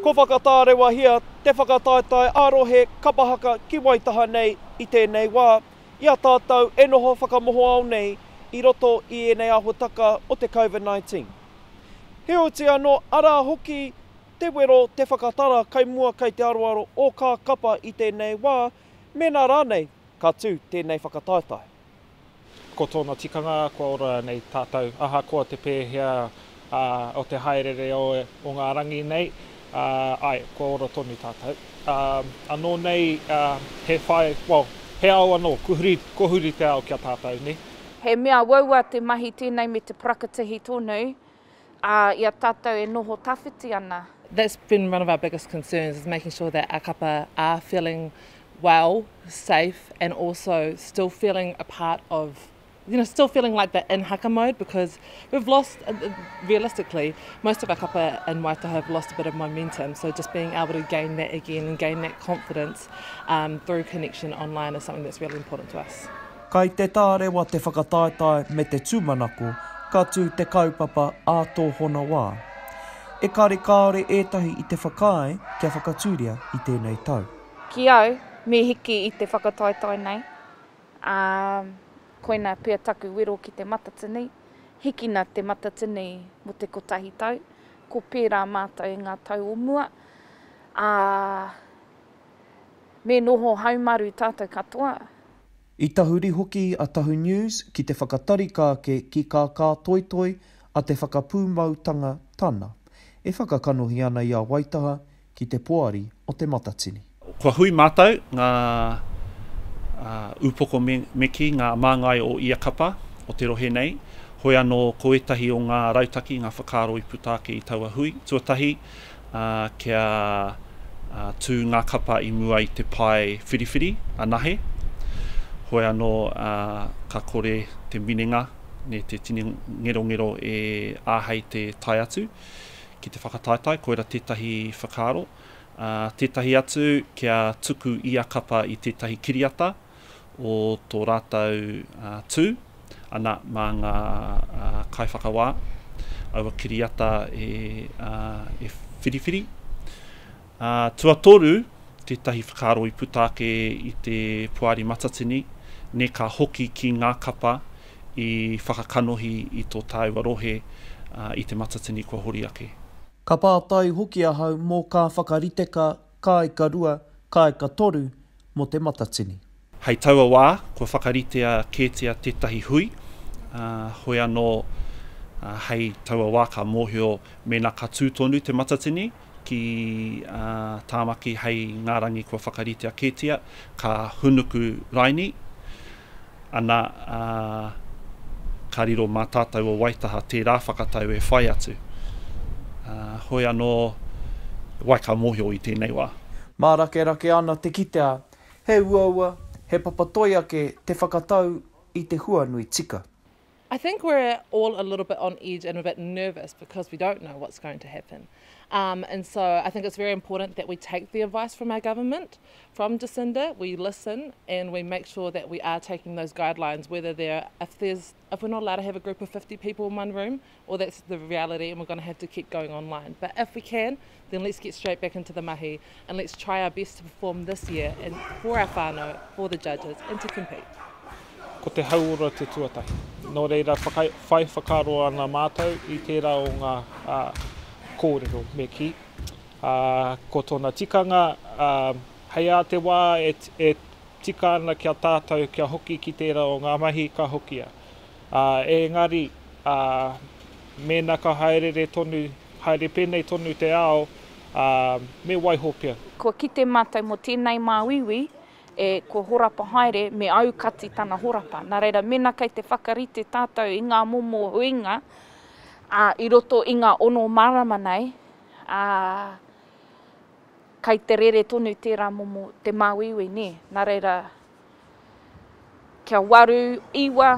Ko whakatāre wahia, te whakataetai arohe kapahaka ki waitaha nei i tēnei wā. Ia tātou e noho whakamoho au nei i roto i enei ahotaka o te COVID-19. He o te anō ara hoki te wero te whakatara kai mua kai te aroaro o kā kapa i tēnei wā, mena rānei ka tū tēnei whakataetai. Ko tōna tikanga, ko ora nei tātou ahakoa te pēhea uh, o te haerere o, o ngā rangi nei uh, ai, ko ora tonu tātou. Uh, anō nei, uh, he whai, well, he ao anō, kuhuri, kuhuri te ao kia tātou ni. He mea waua te mahi tēnei me te prakatahi tonu, uh, ia tātou e noho tawhiti ana. That's been one of our biggest concerns, is making sure that our kapa are feeling well, safe, and also still feeling a part of you know, still feeling like that in haka mode because we've lost, uh, uh, realistically, most of our kapa in Waitoha have lost a bit of momentum. So just being able to gain that again and gain that confidence um, through connection online is something that's really important to us. Kai te tāre wa te whakataetae me te tūmanako, katu te kaupapa a tō hona wā. E kāre kāre ētahi i te whakai kia whakatūria i tēnei tau. Ki au, me hiki i te whakataetae nei. Um, koina pia taku wero ki te matatini, hikina te matatini mo te kotahi tau, ko pērā mātou i ngā tau o mua. A... Me noho haumaru tātou katoa. I tahuri hoki a Tahu News ki te whakatari kāke ki kā kā toitoi a te whakapūmautanga tana. E whakakanohi ana i a waitaha ki te poari o te matatini. Kua hui mātou ngā uh, upoko me, meki ngā māngai o ia kapa o te rohe nei. Hoi anō koetahi o ngā rautaki, ngā whakaro i putake i taua hui, tuatahi, uh, kia uh, tū ngā kapa i mua i te pai whiriwhiri, anahe. Hoi anō uh, ka kore te minenga, ne te tini ngero ngero e āhei te tai atu ki te whakataitai, koera tētahi whakaro. Uh, tētahi atu kia tuku ia kapa i tētahi kiriata, o tō rātou uh, tū, ana mā ngā uh, kaiwhakawā, aua kiriata e, uh, e whiriwhiri. Uh, tua toru, te tahi whakaro i putake i te puari matatini, ne ka hoki ki ngā kapa i whakakanohi i tō tāu rohe uh, i te matatini kua hori ake. Ka pātai hoki ahau mō ka whakariteka, ka e ka rua, ka toru mō te matatini hei taua wā, kua whakaritea kētia tētahi hui, uh, hoi anō uh, ah, hei taua wā ka mōhio mēnā ka tūtonu te matatini, ki uh, tāmaki hei ngārangi kua whakaritea kētia, ka hunuku raini, ana uh, ka riro mā tātou o waitaha te rā whakatau e whai atu. Uh, hoi anō, wai ka mōhio i tēnei wā. Mā rake rake ana te kitea, he ua ua, he papatoi ake te whakatau i te hua nui tika. I think we're all a little bit on edge and a bit nervous because we don't know what's going to happen. Um, and so I think it's very important that we take the advice from our government, from Jacinda, we listen and we make sure that we are taking those guidelines, whether they're, if there's, if we're not allowed to have a group of 50 people in one room, or that's the reality and we're going to have to keep going online. But if we can, then let's get straight back into the mahi and let's try our best to perform this year and for our whānau, for the judges and to compete. ko te hauora te tuatahi. Nō reira, whakai, whai whakaro ana mātou i tērā o ngā a, kōrero me ki. A, ko tōna tikanga, a, hei ā te wā e, e tika ana kia tātou kia hoki ki tērā o ngā mahi ka hokia. A, e ngari, a, mēnā ka haere re tonu, haere pēnei tonu te ao, a, me waihopia. Kua kite mātou mo tēnei mā e ko horapa haere me aukati tana horapa. Nā reira, mena kei te whakarite tātou i ngā momo huinga, a, i roto i ngā ono marama nei, a, kai te rere tonu tērā momo te māuiwi, ne? Nā reira, kia waru iwa,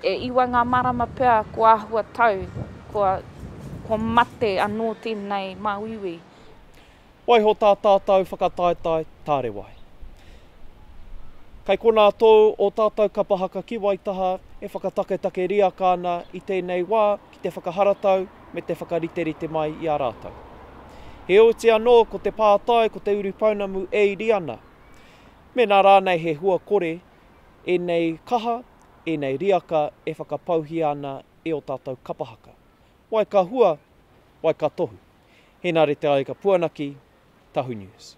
e iwa ngā marama pia ko ahua tau, ko, ko mate anō tēnei māuiwi. Waiho tā tātou whakataetai tāre wai. Kai kona atou o tātou kapahaka ki Waitaha e whakatake ria kāna i tēnei wā ki te whakaharatau me te whakariteri te mai i a rātou. He o te anō ko te pātai ko te uru paunamu e i riana. Me nā rānei he hua kore e nei kaha, e nei riaka e whakapauhi ana e o tātou kapahaka. Wai ka hua, wai ka tohu. Hēnā re te aika puanaki, Tahu News.